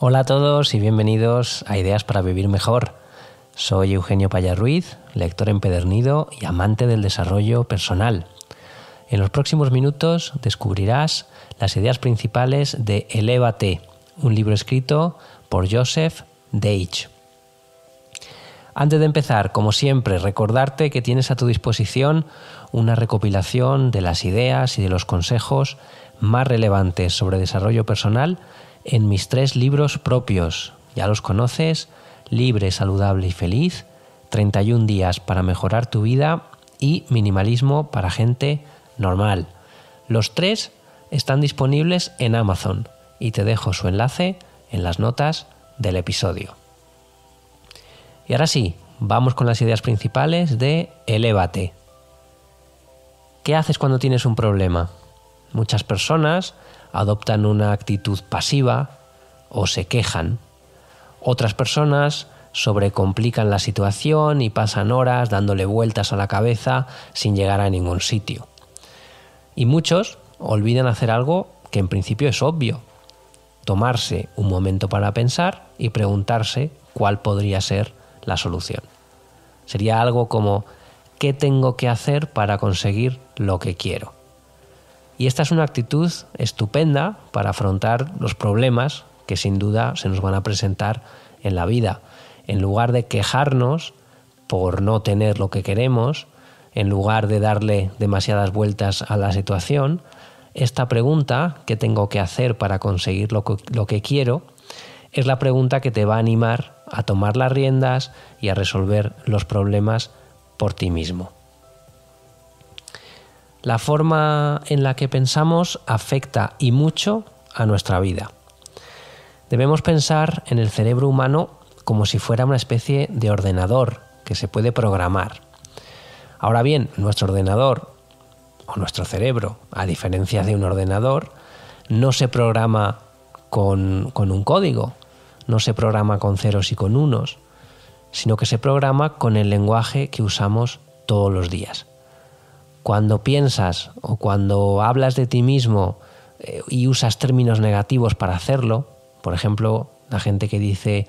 Hola a todos y bienvenidos a Ideas para Vivir Mejor. Soy Eugenio Payarruiz, lector empedernido y amante del desarrollo personal. En los próximos minutos descubrirás las ideas principales de Elévate, un libro escrito por Joseph Deitch. Antes de empezar, como siempre, recordarte que tienes a tu disposición una recopilación de las ideas y de los consejos más relevantes sobre desarrollo personal en mis tres libros propios. Ya los conoces, Libre, Saludable y Feliz, 31 días para mejorar tu vida y Minimalismo para gente normal. Los tres están disponibles en Amazon y te dejo su enlace en las notas del episodio. Y ahora sí, vamos con las ideas principales de Elévate. ¿Qué haces cuando tienes un problema? Muchas personas adoptan una actitud pasiva o se quejan. Otras personas sobrecomplican la situación y pasan horas dándole vueltas a la cabeza sin llegar a ningún sitio. Y muchos olvidan hacer algo que en principio es obvio, tomarse un momento para pensar y preguntarse cuál podría ser la solución. Sería algo como, ¿qué tengo que hacer para conseguir lo que quiero? Y esta es una actitud estupenda para afrontar los problemas que sin duda se nos van a presentar en la vida. En lugar de quejarnos por no tener lo que queremos, en lugar de darle demasiadas vueltas a la situación, esta pregunta, ¿qué tengo que hacer para conseguir lo que, lo que quiero? es la pregunta que te va a animar a tomar las riendas y a resolver los problemas por ti mismo. La forma en la que pensamos afecta y mucho a nuestra vida. Debemos pensar en el cerebro humano como si fuera una especie de ordenador que se puede programar. Ahora bien, nuestro ordenador o nuestro cerebro, a diferencia de un ordenador, no se programa con, un código, no se programa con ceros y con unos, sino que se programa con el lenguaje que usamos todos los días cuando piensas o cuando hablas de ti mismo eh, y usas términos negativos para hacerlo, por ejemplo, la gente que dice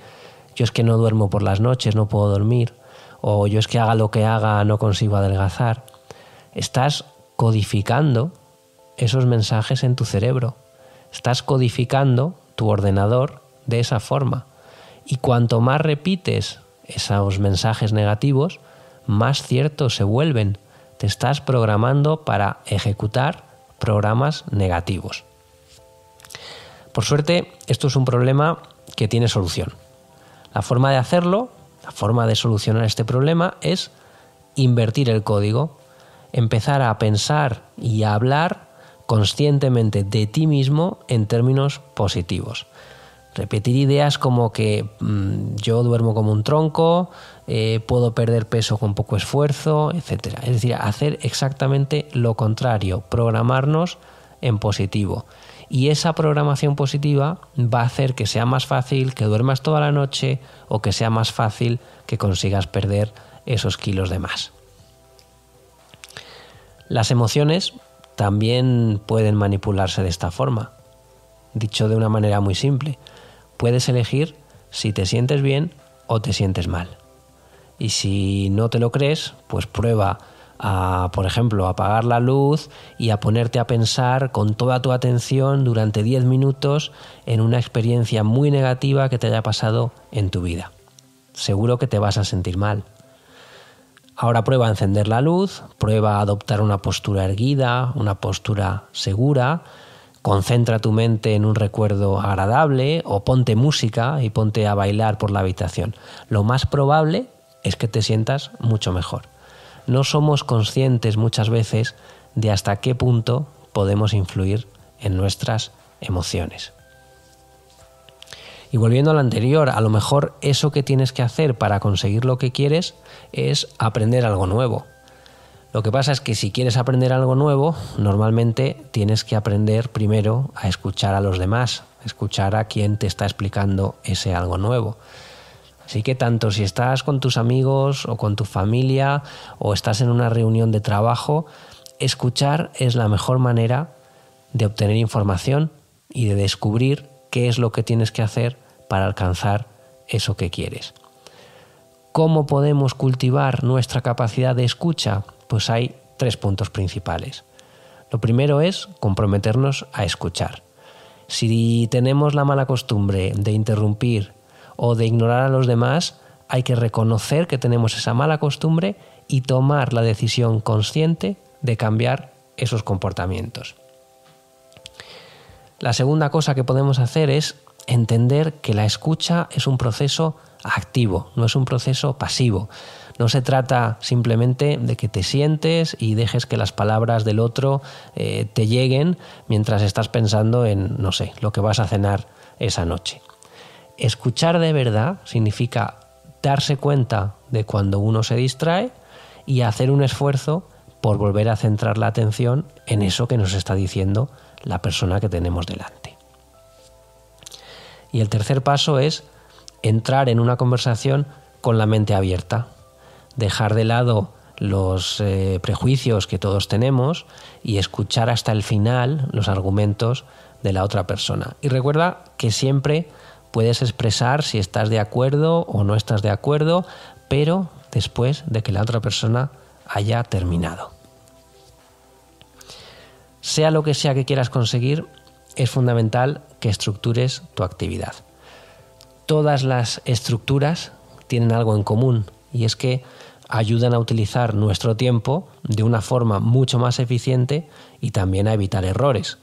yo es que no duermo por las noches, no puedo dormir, o yo es que haga lo que haga, no consigo adelgazar, estás codificando esos mensajes en tu cerebro, estás codificando tu ordenador de esa forma. Y cuanto más repites esos mensajes negativos, más ciertos se vuelven te estás programando para ejecutar programas negativos. Por suerte, esto es un problema que tiene solución. La forma de hacerlo, la forma de solucionar este problema es invertir el código, empezar a pensar y a hablar conscientemente de ti mismo en términos positivos. Repetir ideas como que mm, yo duermo como un tronco, eh, puedo perder peso con poco esfuerzo, etc. Es decir, hacer exactamente lo contrario, programarnos en positivo. Y esa programación positiva va a hacer que sea más fácil que duermas toda la noche o que sea más fácil que consigas perder esos kilos de más. Las emociones también pueden manipularse de esta forma, dicho de una manera muy simple puedes elegir si te sientes bien o te sientes mal. Y si no te lo crees, pues prueba a, por ejemplo, apagar la luz y a ponerte a pensar con toda tu atención durante 10 minutos en una experiencia muy negativa que te haya pasado en tu vida. Seguro que te vas a sentir mal. Ahora prueba a encender la luz, prueba a adoptar una postura erguida, una postura segura, Concentra tu mente en un recuerdo agradable o ponte música y ponte a bailar por la habitación. Lo más probable es que te sientas mucho mejor. No somos conscientes muchas veces de hasta qué punto podemos influir en nuestras emociones. Y volviendo a lo anterior, a lo mejor eso que tienes que hacer para conseguir lo que quieres es aprender algo nuevo, lo que pasa es que si quieres aprender algo nuevo, normalmente tienes que aprender primero a escuchar a los demás, escuchar a quien te está explicando ese algo nuevo. Así que tanto si estás con tus amigos o con tu familia o estás en una reunión de trabajo, escuchar es la mejor manera de obtener información y de descubrir qué es lo que tienes que hacer para alcanzar eso que quieres. ¿Cómo podemos cultivar nuestra capacidad de escucha? Pues hay tres puntos principales. Lo primero es comprometernos a escuchar. Si tenemos la mala costumbre de interrumpir o de ignorar a los demás, hay que reconocer que tenemos esa mala costumbre y tomar la decisión consciente de cambiar esos comportamientos. La segunda cosa que podemos hacer es entender que la escucha es un proceso activo, no es un proceso pasivo. No se trata simplemente de que te sientes y dejes que las palabras del otro eh, te lleguen mientras estás pensando en, no sé, lo que vas a cenar esa noche. Escuchar de verdad significa darse cuenta de cuando uno se distrae y hacer un esfuerzo por volver a centrar la atención en eso que nos está diciendo la persona que tenemos delante. Y el tercer paso es entrar en una conversación con la mente abierta, dejar de lado los eh, prejuicios que todos tenemos y escuchar hasta el final los argumentos de la otra persona. Y recuerda que siempre puedes expresar si estás de acuerdo o no estás de acuerdo, pero después de que la otra persona haya terminado. Sea lo que sea que quieras conseguir, es fundamental que estructures tu actividad. Todas las estructuras tienen algo en común y es que ayudan a utilizar nuestro tiempo de una forma mucho más eficiente y también a evitar errores.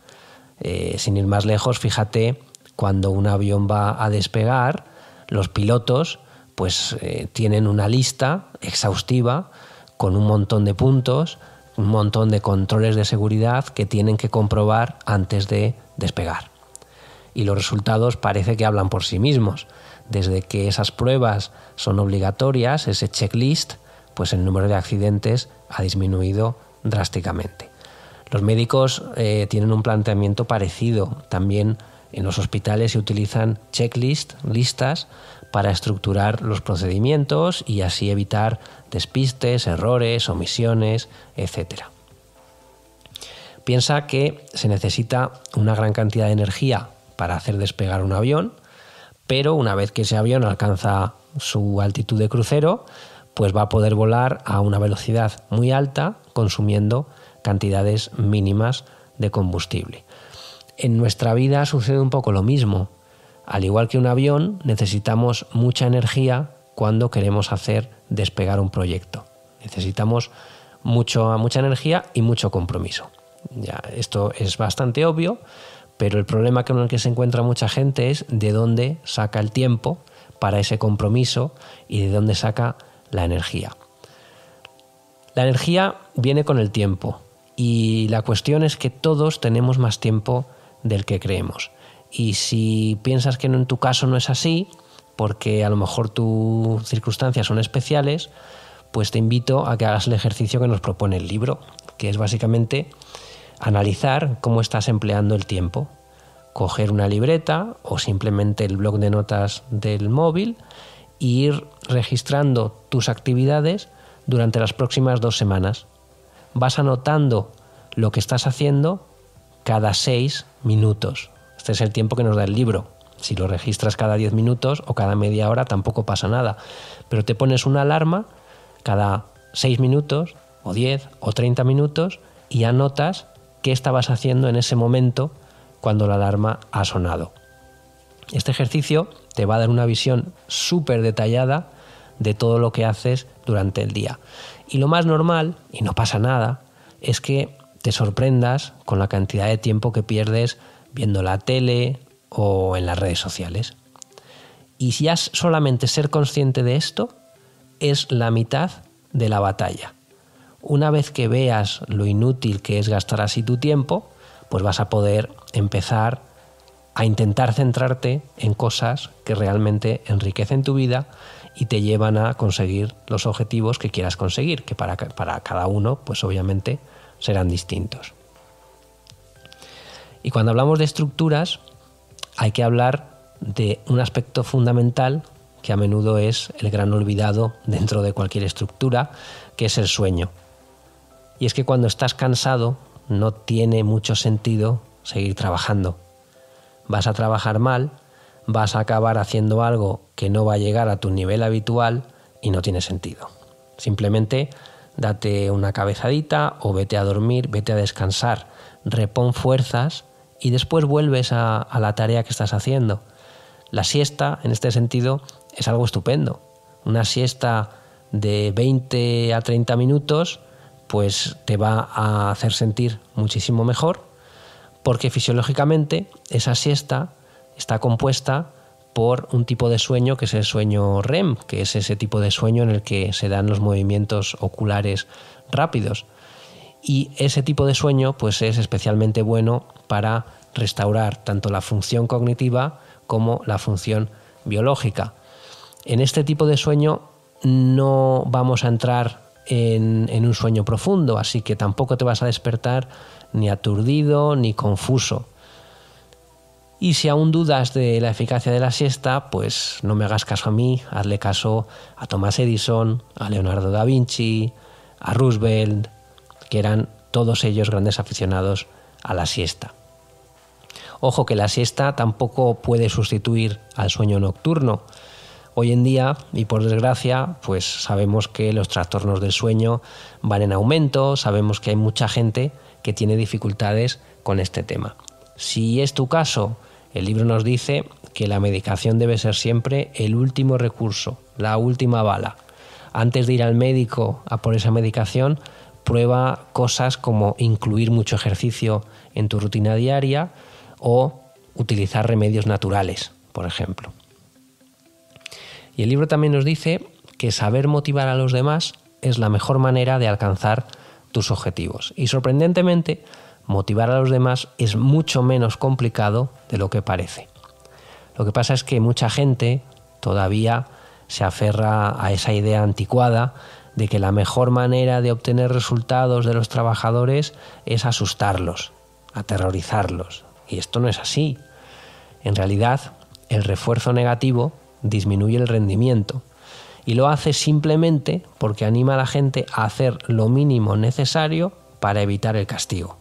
Eh, sin ir más lejos, fíjate, cuando un avión va a despegar, los pilotos pues eh, tienen una lista exhaustiva con un montón de puntos, un montón de controles de seguridad que tienen que comprobar antes de despegar. Y los resultados parece que hablan por sí mismos. Desde que esas pruebas son obligatorias, ese checklist, pues el número de accidentes ha disminuido drásticamente. Los médicos eh, tienen un planteamiento parecido. También en los hospitales se utilizan checklists, listas, para estructurar los procedimientos y así evitar despistes, errores, omisiones, etc. Piensa que se necesita una gran cantidad de energía para hacer despegar un avión, pero una vez que ese avión alcanza su altitud de crucero, pues va a poder volar a una velocidad muy alta consumiendo cantidades mínimas de combustible. En nuestra vida sucede un poco lo mismo. Al igual que un avión, necesitamos mucha energía cuando queremos hacer despegar un proyecto. Necesitamos mucho, mucha energía y mucho compromiso. Ya, esto es bastante obvio, pero el problema con el que se encuentra mucha gente es de dónde saca el tiempo para ese compromiso y de dónde saca la energía. La energía viene con el tiempo y la cuestión es que todos tenemos más tiempo del que creemos. Y si piensas que en tu caso no es así, porque a lo mejor tus circunstancias son especiales, pues te invito a que hagas el ejercicio que nos propone el libro, que es básicamente analizar cómo estás empleando el tiempo. Coger una libreta o simplemente el blog de notas del móvil ir registrando tus actividades durante las próximas dos semanas. Vas anotando lo que estás haciendo cada seis minutos. Este es el tiempo que nos da el libro. Si lo registras cada diez minutos o cada media hora tampoco pasa nada. Pero te pones una alarma cada seis minutos o diez o treinta minutos y anotas qué estabas haciendo en ese momento cuando la alarma ha sonado. Este ejercicio te va a dar una visión súper detallada de todo lo que haces durante el día. Y lo más normal, y no pasa nada, es que te sorprendas con la cantidad de tiempo que pierdes viendo la tele o en las redes sociales. Y si has solamente ser consciente de esto, es la mitad de la batalla. Una vez que veas lo inútil que es gastar así tu tiempo, pues vas a poder empezar a intentar centrarte en cosas que realmente enriquecen tu vida y te llevan a conseguir los objetivos que quieras conseguir, que para, para cada uno, pues obviamente, serán distintos. Y cuando hablamos de estructuras, hay que hablar de un aspecto fundamental que a menudo es el gran olvidado dentro de cualquier estructura, que es el sueño. Y es que cuando estás cansado, no tiene mucho sentido seguir trabajando vas a trabajar mal, vas a acabar haciendo algo que no va a llegar a tu nivel habitual y no tiene sentido. Simplemente date una cabezadita o vete a dormir, vete a descansar, repón fuerzas y después vuelves a, a la tarea que estás haciendo. La siesta, en este sentido, es algo estupendo. Una siesta de 20 a 30 minutos, pues te va a hacer sentir muchísimo mejor porque fisiológicamente esa siesta está compuesta por un tipo de sueño que es el sueño REM, que es ese tipo de sueño en el que se dan los movimientos oculares rápidos. Y ese tipo de sueño pues es especialmente bueno para restaurar tanto la función cognitiva como la función biológica. En este tipo de sueño no vamos a entrar en, un sueño profundo, así que tampoco te vas a despertar ni aturdido ni confuso. Y si aún dudas de la eficacia de la siesta, pues no me hagas caso a mí, hazle caso a Thomas Edison, a Leonardo da Vinci, a Roosevelt, que eran todos ellos grandes aficionados a la siesta. Ojo que la siesta tampoco puede sustituir al sueño nocturno, Hoy en día, y por desgracia, pues sabemos que los trastornos del sueño van en aumento, sabemos que hay mucha gente que tiene dificultades con este tema. Si es tu caso, el libro nos dice que la medicación debe ser siempre el último recurso, la última bala. Antes de ir al médico a por esa medicación, prueba cosas como incluir mucho ejercicio en tu rutina diaria o utilizar remedios naturales, por ejemplo el libro también nos dice que saber motivar a los demás es la mejor manera de alcanzar tus objetivos. Y sorprendentemente, motivar a los demás es mucho menos complicado de lo que parece. Lo que pasa es que mucha gente todavía se aferra a esa idea anticuada de que la mejor manera de obtener resultados de los trabajadores es asustarlos, aterrorizarlos. Y esto no es así. En realidad, el refuerzo negativo disminuye el rendimiento. Y lo hace simplemente porque anima a la gente a hacer lo mínimo necesario para evitar el castigo.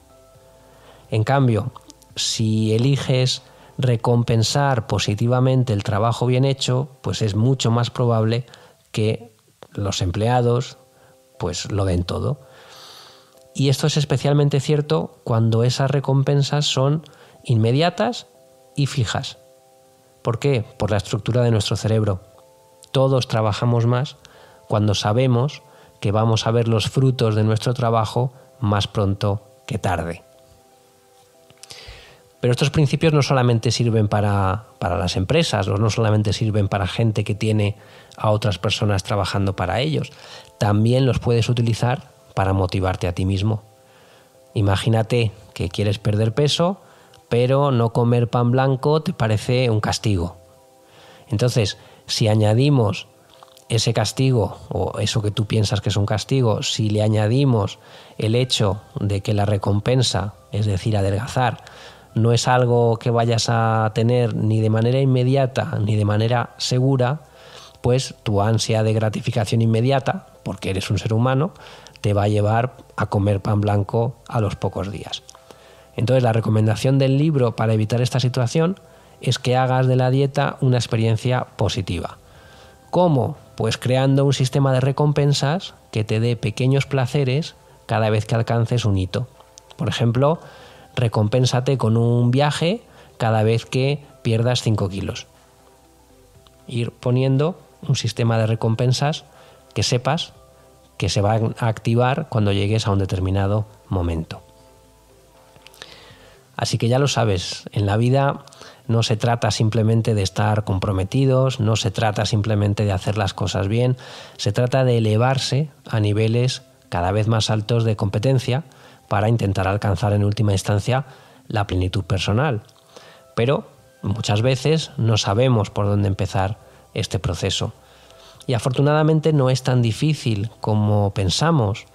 En cambio, si eliges recompensar positivamente el trabajo bien hecho, pues es mucho más probable que los empleados pues lo den todo. Y esto es especialmente cierto cuando esas recompensas son inmediatas y fijas. ¿Por qué? Por la estructura de nuestro cerebro. Todos trabajamos más cuando sabemos que vamos a ver los frutos de nuestro trabajo más pronto que tarde. Pero estos principios no solamente sirven para, para las empresas, no solamente sirven para gente que tiene a otras personas trabajando para ellos, también los puedes utilizar para motivarte a ti mismo. Imagínate que quieres perder peso, pero no comer pan blanco te parece un castigo. Entonces, si añadimos ese castigo, o eso que tú piensas que es un castigo, si le añadimos el hecho de que la recompensa, es decir, adelgazar, no es algo que vayas a tener ni de manera inmediata ni de manera segura, pues tu ansia de gratificación inmediata, porque eres un ser humano, te va a llevar a comer pan blanco a los pocos días. Entonces la recomendación del libro para evitar esta situación es que hagas de la dieta una experiencia positiva. ¿Cómo? Pues creando un sistema de recompensas que te dé pequeños placeres cada vez que alcances un hito. Por ejemplo, recompénsate con un viaje cada vez que pierdas 5 kilos. Ir poniendo un sistema de recompensas que sepas que se va a activar cuando llegues a un determinado momento. Así que ya lo sabes, en la vida no se trata simplemente de estar comprometidos, no se trata simplemente de hacer las cosas bien, se trata de elevarse a niveles cada vez más altos de competencia para intentar alcanzar en última instancia la plenitud personal. Pero muchas veces no sabemos por dónde empezar este proceso. Y afortunadamente no es tan difícil como pensamos.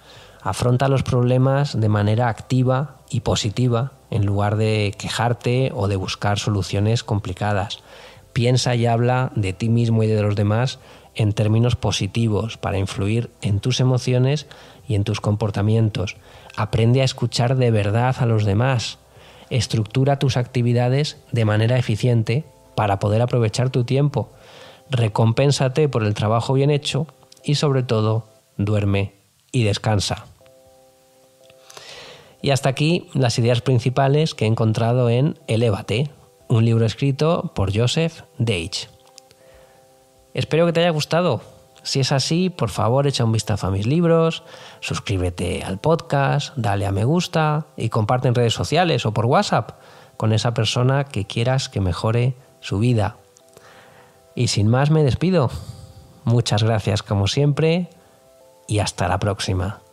Afronta los problemas de manera activa y positiva en lugar de quejarte o de buscar soluciones complicadas. Piensa y habla de ti mismo y de los demás en términos positivos para influir en tus emociones y en tus comportamientos. Aprende a escuchar de verdad a los demás. Estructura tus actividades de manera eficiente para poder aprovechar tu tiempo. Recompénsate por el trabajo bien hecho y sobre todo, duerme y descansa. Y hasta aquí las ideas principales que he encontrado en Elévate, un libro escrito por Joseph Deitch. Espero que te haya gustado. Si es así, por favor echa un vistazo a mis libros, suscríbete al podcast, dale a me gusta y comparte en redes sociales o por WhatsApp con esa persona que quieras que mejore su vida. Y sin más me despido. Muchas gracias como siempre y hasta la próxima.